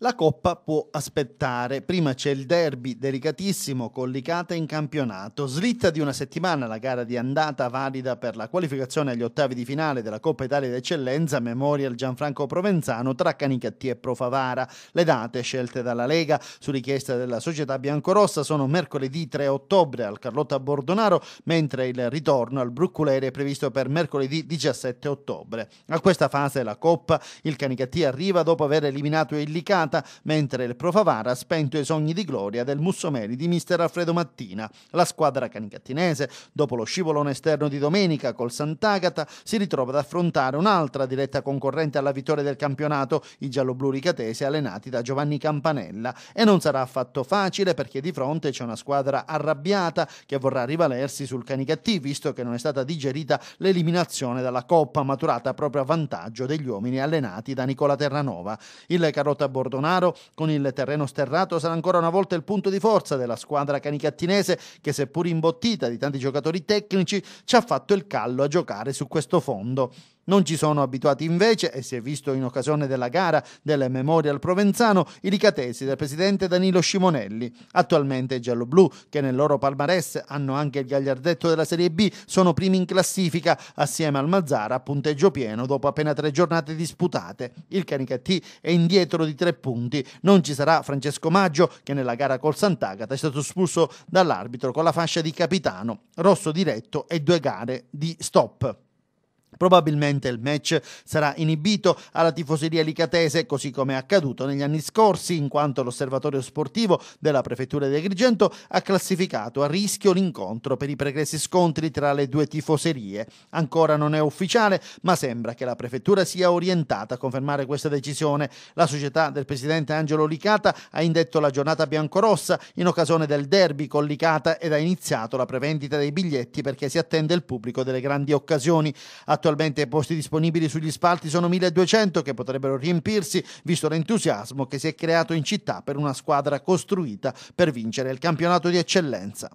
La Coppa può aspettare. Prima c'è il derby delicatissimo con l'Icata in campionato. Slitta di una settimana la gara di andata valida per la qualificazione agli ottavi di finale della Coppa Italia d'Eccellenza Memorial Gianfranco Provenzano tra Canicattì e Profavara. Le date scelte dalla Lega su richiesta della società biancorossa sono mercoledì 3 ottobre al Carlotta Bordonaro, mentre il ritorno al Brucculere è previsto per mercoledì 17 ottobre. A questa fase la Coppa il Canicattì arriva dopo aver eliminato il Licata serata, mentre il Profavara ha spento i sogni di gloria del Mussomeri di mister Alfredo Mattina. La squadra canicattinese, dopo lo scivolone esterno di domenica col Sant'Agata, si ritrova ad affrontare un'altra diretta concorrente alla vittoria del campionato, i gialloblu ricatesi allenati da Giovanni Campanella. E non sarà affatto facile perché di fronte c'è una squadra arrabbiata che vorrà rivalersi sul Canicattì, visto che non è stata digerita l'eliminazione dalla Coppa maturata proprio a vantaggio degli uomini allenati da Nicola Terranova. Il a Bordo Montanaro con il terreno sterrato sarà ancora una volta il punto di forza della squadra canicattinese che seppur imbottita di tanti giocatori tecnici ci ha fatto il callo a giocare su questo fondo. Non ci sono abituati invece, e si è visto in occasione della gara del Memorial Provenzano, i ricatesi del presidente Danilo Scimonelli. Attualmente i gialloblu, che nel loro palmarès hanno anche il gagliardetto della Serie B, sono primi in classifica assieme al Mazzara a punteggio pieno dopo appena tre giornate disputate. Il Canicattì è indietro di tre punti punti. Non ci sarà Francesco Maggio che nella gara col Sant'Agata è stato espulso dall'arbitro con la fascia di capitano, rosso diretto e due gare di stop. Probabilmente il match sarà inibito alla tifoseria licatese, così come è accaduto negli anni scorsi, in quanto l'osservatorio sportivo della prefettura di Agrigento ha classificato a rischio l'incontro per i pregressi scontri tra le due tifoserie. Ancora non è ufficiale, ma sembra che la prefettura sia orientata a confermare questa decisione. La società del presidente Angelo Licata ha indetto la giornata biancorossa in occasione del derby con Licata ed ha iniziato la prevendita dei biglietti perché si attende il pubblico delle grandi occasioni. Attualmente Attualmente i posti disponibili sugli spalti sono 1200 che potrebbero riempirsi visto l'entusiasmo che si è creato in città per una squadra costruita per vincere il campionato di eccellenza.